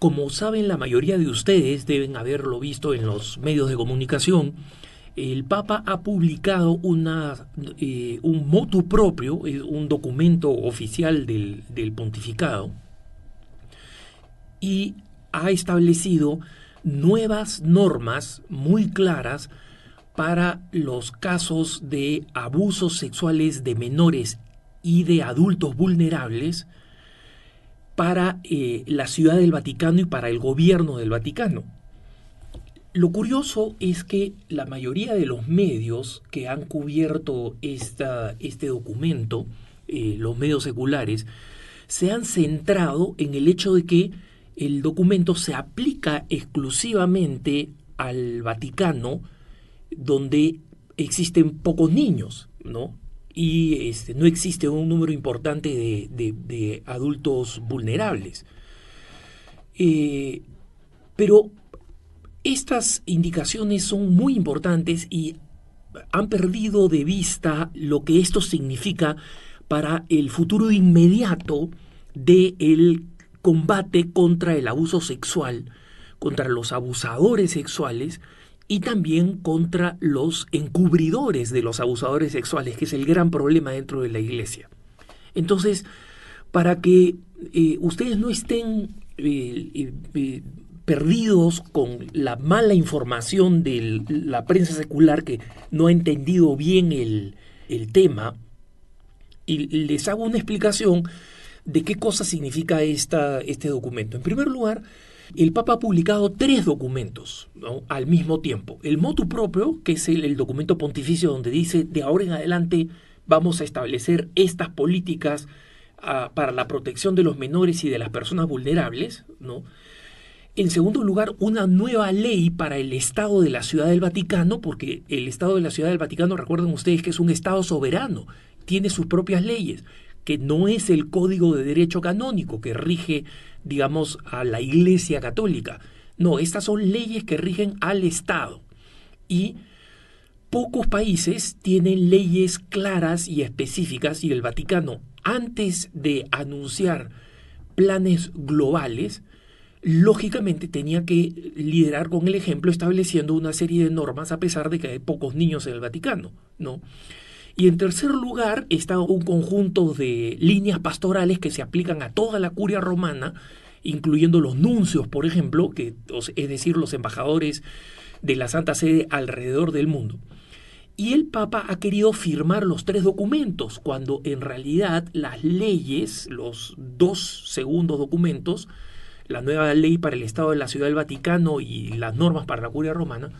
Como saben la mayoría de ustedes, deben haberlo visto en los medios de comunicación, el Papa ha publicado una, eh, un motu propio, un documento oficial del, pontificado, y ha establecido nuevas normas muy claras para los casos de abusos sexuales de menores y de adultos vulnerables, para eh, la ciudad del Vaticano y para el gobierno del Vaticano. Lo curioso es que la mayoría de los medios que han cubierto esta, este documento, eh, los medios seculares, se han centrado en el hecho de que el documento se aplica exclusivamente al Vaticano, donde existen pocos niños, ¿no? y este, no existe un número importante de, de, adultos vulnerables. Eh, pero estas indicaciones son muy importantes y han perdido de vista lo que esto significa para el futuro inmediato del combate contra el abuso sexual, contra los abusadores sexuales y también contra los encubridores de los abusadores sexuales, que es el gran problema dentro de la iglesia. Entonces, para que eh, ustedes no estén eh, eh, perdidos con la mala información de la prensa secular que no ha entendido bien el, el tema, y les hago una explicación de qué cosa significa esta, este documento. En primer lugar, el Papa ha publicado tres documentos al mismo tiempo. El motu propio, que es el, documento pontificio donde dice de ahora en adelante vamos a establecer estas políticas ah, para la protección de los menores y de las personas vulnerables, ¿no? En segundo lugar, una nueva ley para el Estado de la Ciudad del Vaticano, porque el Estado de la Ciudad del Vaticano, recuerden ustedes que es un Estado soberano, tiene sus propias leyes no es el código de derecho canónico que rige, digamos, a la Iglesia Católica. No, estas son leyes que rigen al Estado. Y pocos países tienen leyes claras y específicas y el Vaticano, antes de anunciar planes globales, lógicamente tenía que liderar con el ejemplo estableciendo una serie de normas a pesar de que hay pocos niños en el Vaticano, ¿no? Y en tercer lugar está un conjunto de líneas pastorales que se aplican a toda la curia romana, incluyendo los nuncios, por ejemplo, que, es decir, los embajadores de la Santa Sede alrededor del mundo. Y el Papa ha querido firmar los tres documentos, cuando en realidad las leyes, los dos segundos documentos, la nueva ley para el Estado de la Ciudad del Vaticano y las normas para la Curia Romana,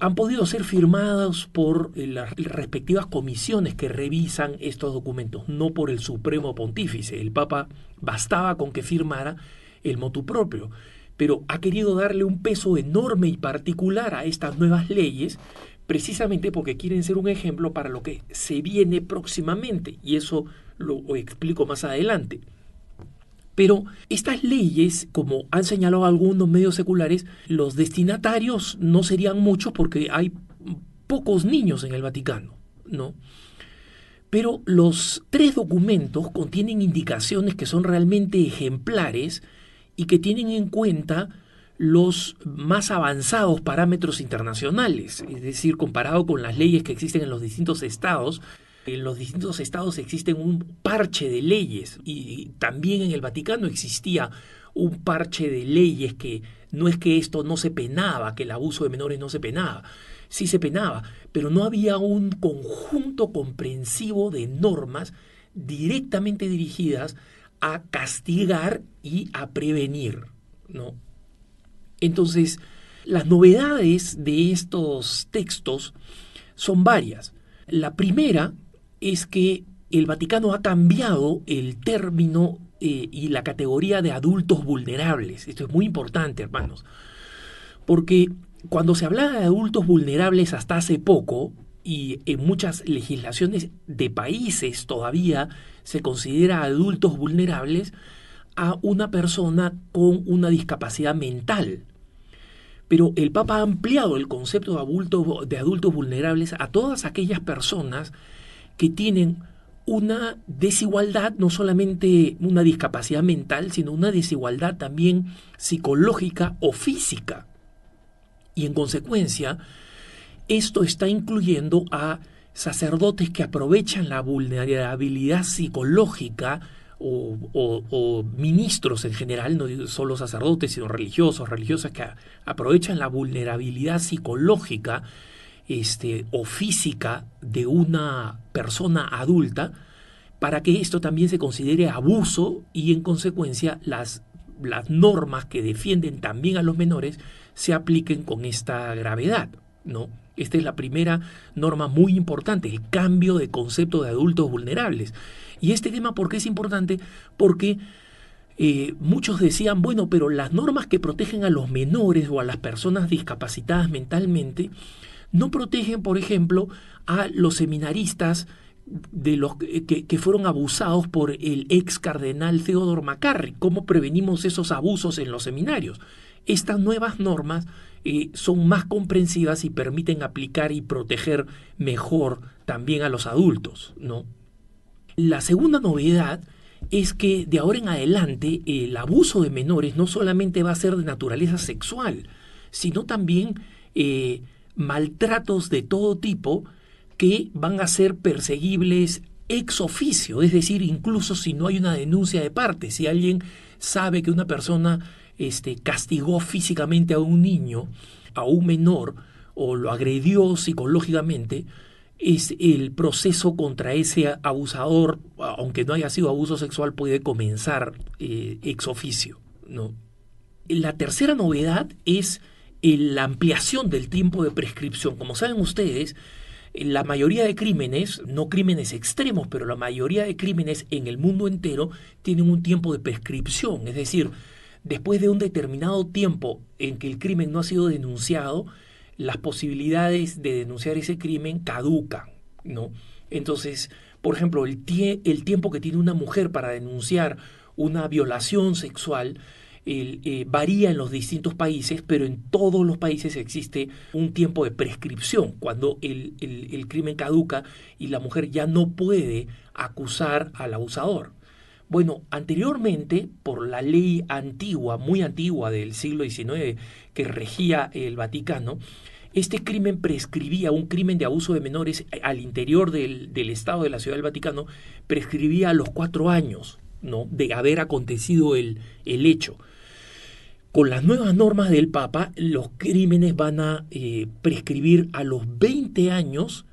han podido ser firmados por eh, las respectivas comisiones que revisan estos documentos, no por el Supremo Pontífice. El Papa bastaba con que firmara el motu propio, pero ha querido darle un peso enorme y particular a estas nuevas leyes precisamente porque quieren ser un ejemplo para lo que se viene próximamente, y eso lo explico más adelante. Pero estas leyes, como han señalado algunos medios seculares, los destinatarios no serían muchos porque hay pocos niños en el Vaticano, ¿no? Pero los tres documentos contienen indicaciones que son realmente ejemplares y que tienen en cuenta los más avanzados parámetros internacionales, es decir, comparado con las leyes que existen en los distintos estados, en los distintos estados existen un parche de leyes y también en el Vaticano existía un parche de leyes que no es que esto no se penaba, que el abuso de menores no se penaba, sí se penaba, pero no había un conjunto comprensivo de normas directamente dirigidas a castigar y a prevenir, ¿no? Entonces, las novedades de estos textos son varias. La primera es que el Vaticano ha cambiado el término eh, y la categoría de adultos vulnerables. Esto es muy importante, hermanos. Porque cuando se hablaba de adultos vulnerables hasta hace poco, y en muchas legislaciones de países todavía se considera adultos vulnerables a una persona con una discapacidad mental. Pero el Papa ha ampliado el concepto de, adultos, de adultos vulnerables a todas aquellas personas que tienen una desigualdad, no solamente una discapacidad mental, sino una desigualdad también psicológica o física. Y en consecuencia, esto está incluyendo a sacerdotes que aprovechan la vulnerabilidad psicológica o, ministros en general, no solo sacerdotes, sino religiosos, religiosas que aprovechan la vulnerabilidad psicológica este, o física de una persona adulta para que esto también se considere abuso y en consecuencia las, las normas que defienden también a los menores se apliquen con esta gravedad, ¿no? Esta es la primera norma muy importante, el cambio de concepto de adultos vulnerables. Y este tema, ¿por qué es importante? Porque eh, muchos decían, bueno, pero las normas que protegen a los menores o a las personas discapacitadas mentalmente no protegen, por ejemplo, a los seminaristas de los que, fueron abusados por el ex cardenal Theodore Macarri. ¿Cómo prevenimos esos abusos en los seminarios? Estas nuevas normas eh, son más comprensivas y permiten aplicar y proteger mejor también a los adultos, ¿no? La segunda novedad es que de ahora en adelante el abuso de menores no solamente va a ser de naturaleza sexual, sino también eh, maltratos de todo tipo que van a ser perseguibles ex oficio, es decir, incluso si no hay una denuncia de parte, si alguien sabe que una persona este, castigó físicamente a un niño, a un menor, o lo agredió psicológicamente, es el proceso contra ese abusador, aunque no haya sido abuso sexual, puede comenzar eh, ex oficio. ¿no? La tercera novedad es la ampliación del tiempo de prescripción. Como saben ustedes, la mayoría de crímenes, no crímenes extremos, pero la mayoría de crímenes en el mundo entero tienen un tiempo de prescripción. Es decir, después de un determinado tiempo en que el crimen no ha sido denunciado, las posibilidades de denunciar ese crimen caducan, ¿no? Entonces, por ejemplo, el, el tiempo que tiene una mujer para denunciar una violación sexual eh, varía en los distintos países, pero en todos los países existe un tiempo de prescripción, cuando el, crimen caduca y la mujer ya no puede acusar al abusador. Bueno, anteriormente, por la ley antigua, muy antigua del siglo XIX, que regía el Vaticano, este crimen prescribía, un crimen de abuso de menores al interior del, Estado de la Ciudad del Vaticano, prescribía a los cuatro años ¿no? de haber acontecido el, el hecho. Con las nuevas normas del Papa, los crímenes van a eh, prescribir a los 20 años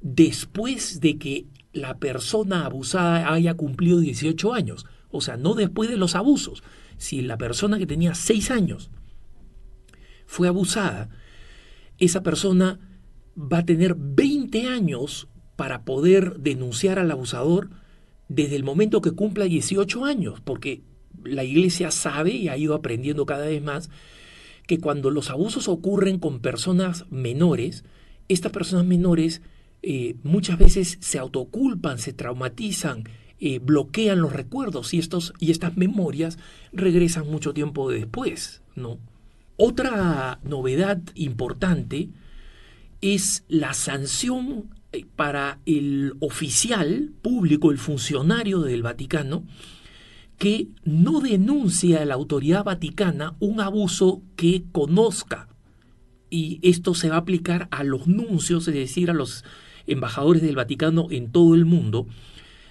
después de que la persona abusada haya cumplido 18 años. O sea, no después de los abusos. Si la persona que tenía 6 años fue abusada, esa persona va a tener 20 años para poder denunciar al abusador desde el momento que cumpla 18 años, porque la iglesia sabe y ha ido aprendiendo cada vez más que cuando los abusos ocurren con personas menores, estas personas menores eh, muchas veces se autoculpan, se traumatizan, eh, bloquean los recuerdos y, estos, y estas memorias regresan mucho tiempo después. ¿no? Otra novedad importante es la sanción eh, para el oficial público, el funcionario del Vaticano, que no denuncia a la autoridad vaticana un abuso que conozca. Y esto se va a aplicar a los nuncios, es decir, a los embajadores del Vaticano en todo el mundo,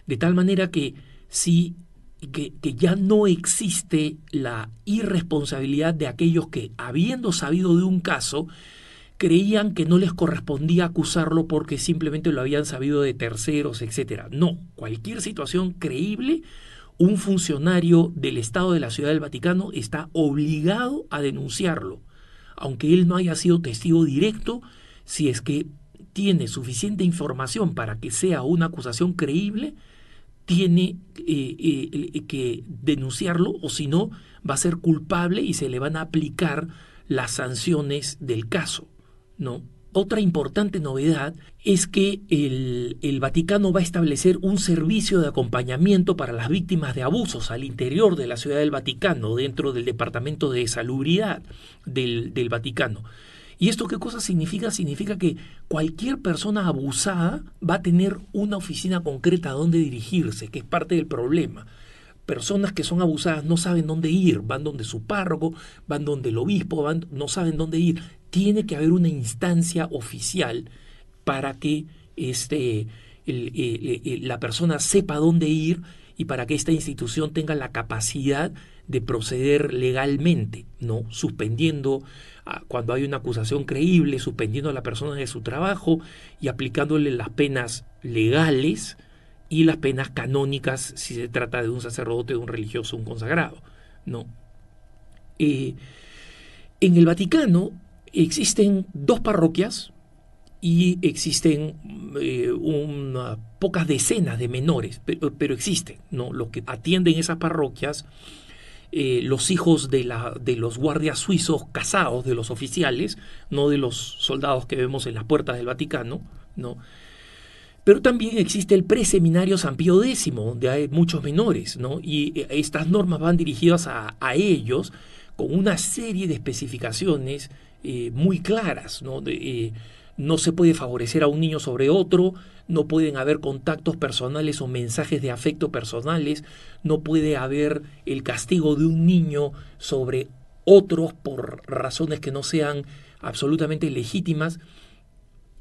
de tal manera que si que, que, ya no existe la irresponsabilidad de aquellos que, habiendo sabido de un caso, creían que no les correspondía acusarlo porque simplemente lo habían sabido de terceros, etc. No, cualquier situación creíble un funcionario del Estado de la Ciudad del Vaticano está obligado a denunciarlo, aunque él no haya sido testigo directo, si es que tiene suficiente información para que sea una acusación creíble, tiene eh, eh, que denunciarlo o si no va a ser culpable y se le van a aplicar las sanciones del caso, ¿no? Otra importante novedad es que el, Vaticano va a establecer un servicio de acompañamiento para las víctimas de abusos al interior de la Ciudad del Vaticano, dentro del Departamento de Salubridad del, Vaticano. ¿Y esto qué cosa significa? Significa que cualquier persona abusada va a tener una oficina concreta a donde dirigirse, que es parte del problema personas que son abusadas no saben dónde ir, van donde su párroco, van donde el obispo, no saben dónde ir tiene que haber una instancia oficial para que este, la persona sepa dónde ir y para que esta institución tenga la capacidad de proceder legalmente, ¿no? Suspendiendo ah, cuando hay una acusación creíble, suspendiendo a la persona de su trabajo y aplicándole las penas legales y las penas canónicas si se trata de un sacerdote, de un religioso, un consagrado, ¿no? Eh, en el Vaticano Existen dos parroquias y existen eh, pocas decenas de menores, pero, pero, existen, ¿no? Los que atienden esas parroquias, eh, los hijos de, la, de los guardias suizos casados, de los oficiales, no de los soldados que vemos en las puertas del Vaticano, ¿no? Pero también existe el preseminario San Pío X, donde hay muchos menores, ¿no? Y eh, estas normas van dirigidas a, a ellos con una serie de especificaciones eh, muy claras, ¿no? Eh, no se puede favorecer a un niño sobre otro, no pueden haber contactos personales o mensajes de afecto personales, no puede haber el castigo de un niño sobre otros por razones que no sean absolutamente legítimas,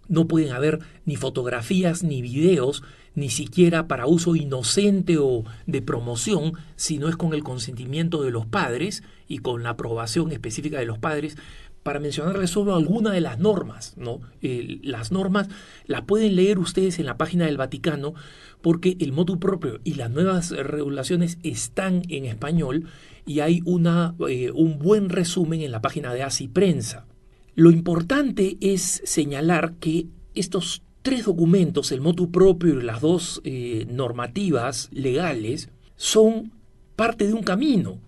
no pueden haber ni fotografías ni videos, ni siquiera para uso inocente o de promoción, si no es con el consentimiento de los padres y con la aprobación específica de los padres para mencionarles solo algunas de las normas. ¿no? Eh, las normas las pueden leer ustedes en la página del Vaticano porque el motu propio y las nuevas regulaciones están en español y hay una, eh, un buen resumen en la página de ASI Prensa. Lo importante es señalar que estos tres documentos, el motu propio y las dos eh, normativas legales, son parte de un camino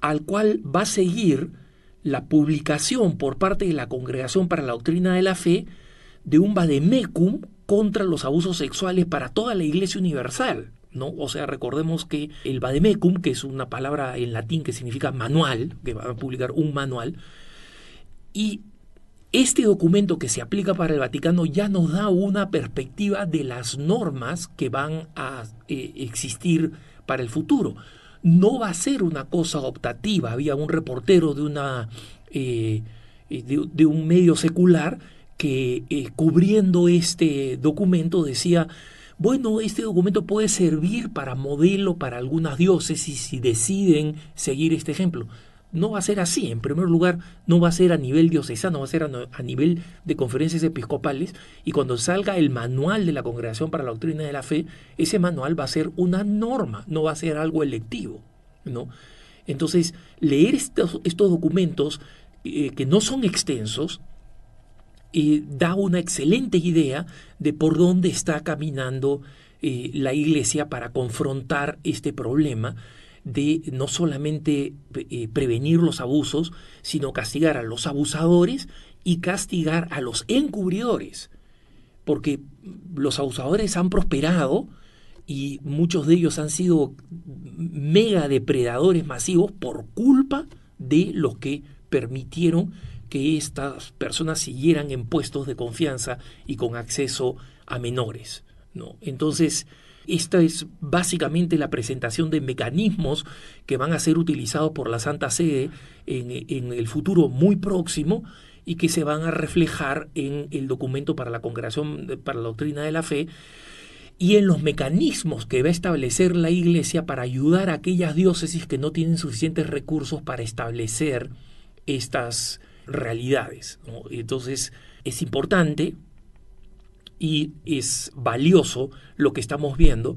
al cual va a seguir la publicación por parte de la Congregación para la Doctrina de la Fe de un vademecum contra los abusos sexuales para toda la Iglesia Universal. ¿no? O sea, recordemos que el vademecum, que es una palabra en latín que significa manual, que va a publicar un manual, y este documento que se aplica para el Vaticano ya nos da una perspectiva de las normas que van a eh, existir para el futuro no va a ser una cosa optativa. Había un reportero de, una, eh, eh, de, un medio secular que eh, cubriendo este documento decía, bueno, este documento puede servir para modelo para algunas diócesis si deciden seguir este ejemplo no va a ser así. En primer lugar, no va a ser a nivel diocesano, va a ser a, nivel de conferencias episcopales. Y cuando salga el manual de la Congregación para la Doctrina de la Fe, ese manual va a ser una norma, no va a ser algo electivo. ¿no? Entonces, leer estos, documentos eh, que no son extensos da una excelente idea de por dónde está caminando eh, la Iglesia para confrontar este problema de no solamente eh, prevenir los abusos, sino castigar a los abusadores y castigar a los encubridores, porque los abusadores han prosperado y muchos de ellos han sido mega depredadores masivos por culpa de los que permitieron que estas personas siguieran en puestos de confianza y con acceso a menores. ¿no? Entonces, esta es básicamente la presentación de mecanismos que van a ser utilizados por la Santa Sede en, el futuro muy próximo y que se van a reflejar en el documento para la Congregación para la Doctrina de la Fe y en los mecanismos que va a establecer la Iglesia para ayudar a aquellas diócesis que no tienen suficientes recursos para establecer estas realidades. Entonces, es importante y es valioso lo que estamos viendo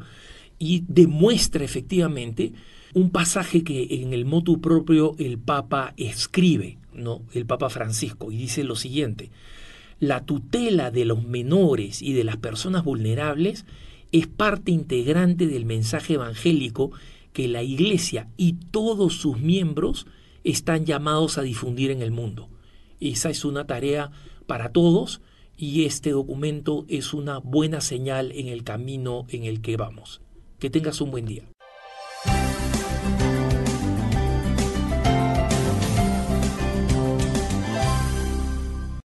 y demuestra efectivamente un pasaje que en el motu propio el Papa escribe, ¿no? el Papa Francisco, y dice lo siguiente, la tutela de los menores y de las personas vulnerables es parte integrante del mensaje evangélico que la Iglesia y todos sus miembros están llamados a difundir en el mundo. Esa es una tarea para todos, y este documento es una buena señal en el camino en el que vamos. Que tengas un buen día.